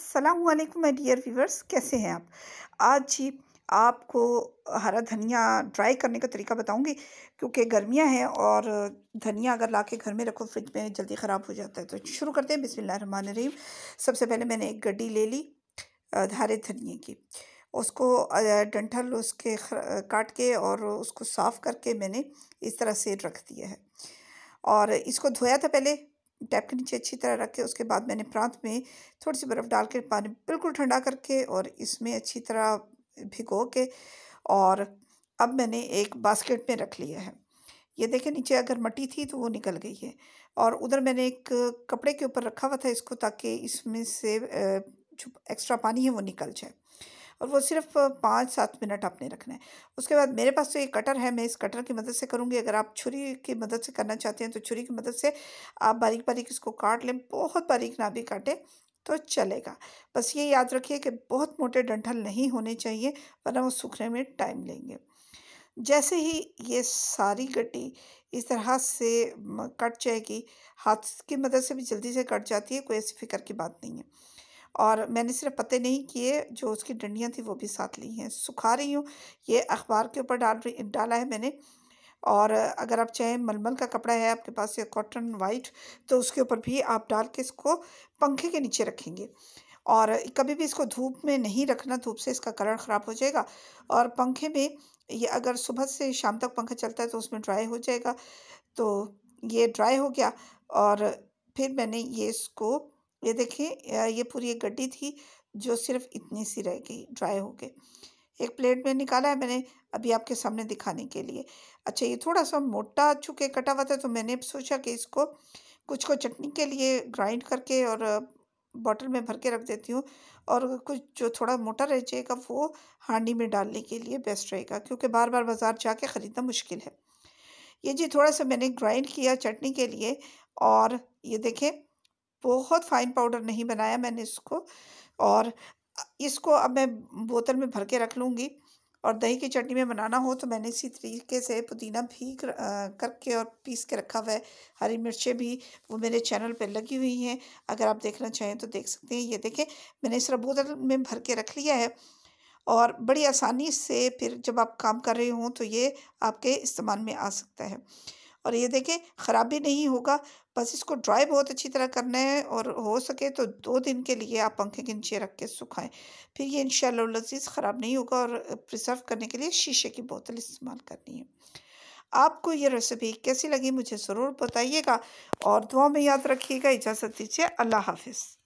असलकुम my dear viewers कैसे हैं आप आज जी आपको हरा धनिया ड्राई करने का तरीका बताऊंगी क्योंकि गर्मियां हैं और धनिया अगर ला के घर में रखो फ्रिज में जल्दी ख़राब हो जाता है तो शुरू करते हैं बिसमिल्ल रन रहीम सबसे पहले मैंने एक गड्डी ले ली हरे धनिए की उसको डंठल उसके काट के और उसको साफ़ करके मैंने इस तरह से रख दिया है और इसको धोया था पहले टैप के नीचे अच्छी तरह रख के उसके बाद मैंने प्रांत में थोड़ी सी बर्फ़ डाल के पानी बिल्कुल ठंडा करके और इसमें अच्छी तरह भिगो के और अब मैंने एक बास्केट में रख लिया है ये देखें नीचे अगर मटी थी तो वो निकल गई है और उधर मैंने एक कपड़े के ऊपर रखा हुआ था इसको ताकि इसमें से जो एक्स्ट्रा पानी है वो निकल जाए और वो सिर्फ पाँच सात मिनट आपने रखना है उसके बाद मेरे पास तो ये कटर है मैं इस कटर की मदद से करूँगी अगर आप छुरी की मदद से करना चाहते हैं तो छुरी की मदद से आप बारीक बारीक इसको काट लें बहुत बारीक ना भी काटें तो चलेगा बस ये याद रखिए कि बहुत मोटे डंठल नहीं होने चाहिए वरना वो सूखने में टाइम लेंगे जैसे ही ये सारी गट्टी इस तरह से कट जाएगी हाथ की मदद से भी जल्दी से कट जाती है कोई ऐसी फिक्र की बात नहीं है और मैंने सिर्फ पते नहीं किए जो उसकी डंडियाँ थी वो भी साथ ली हैं सुखा रही हूँ ये अखबार के ऊपर डाल रही डाला है मैंने और अगर आप चाहें मलमल का कपड़ा है आपके पास या कॉटन वाइट तो उसके ऊपर भी आप डाल के इसको पंखे के नीचे रखेंगे और कभी भी इसको धूप में नहीं रखना धूप से इसका कलर ख़राब हो जाएगा और पंखे में ये अगर सुबह से शाम तक पंखा चलता है तो उसमें ड्राई हो जाएगा तो ये ड्राई हो गया और फिर मैंने ये इसको ये देखिए ये पूरी एक गड्ढी थी जो सिर्फ इतनी सी रह गई ड्राई हो गए एक प्लेट में निकाला है मैंने अभी आपके सामने दिखाने के लिए अच्छा ये थोड़ा सा मोटा छुके कटा हुआ था तो मैंने सोचा कि इसको कुछ को चटनी के लिए ग्राइंड करके और बॉटल में भर के रख देती हूँ और कुछ जो थोड़ा मोटा रह जाएगा वो हांडी में डालने के लिए बेस्ट रहेगा क्योंकि बार बार बाज़ार जाके ख़रीदना मुश्किल है ये जी थोड़ा सा मैंने ग्राइंड किया चटनी के लिए और ये देखें बहुत फाइन पाउडर नहीं बनाया मैंने इसको और इसको अब मैं बोतल में भर के रख लूँगी और दही की चटनी में बनाना हो तो मैंने इसी तरीके से पुदीना भी करके और पीस के रखा हुआ है हरी मिर्चें भी वो मेरे चैनल पर लगी हुई हैं अगर आप देखना चाहें तो देख सकते हैं ये देखें मैंने इस तरह बोतल में भर के रख लिया है और बड़ी आसानी से फिर जब आप काम कर रहे हों तो ये आपके इस्तेमाल में आ सकता है और ये देखें ख़राब भी नहीं होगा बस इसको ड्राई बहुत अच्छी तरह करना है और हो सके तो दो दिन के लिए आप पंखे के नीचे रख के सुखाएं फिर ये इन शज़ीज़ ख़राब नहीं होगा और प्रिजर्व करने के लिए शीशे की बोतल इस्तेमाल करनी है आपको ये रेसिपी कैसी लगी मुझे ज़रूर बताइएगा और दुआ में याद रखिएगा इजाज़त दीजिए अल्लाह हाफिज़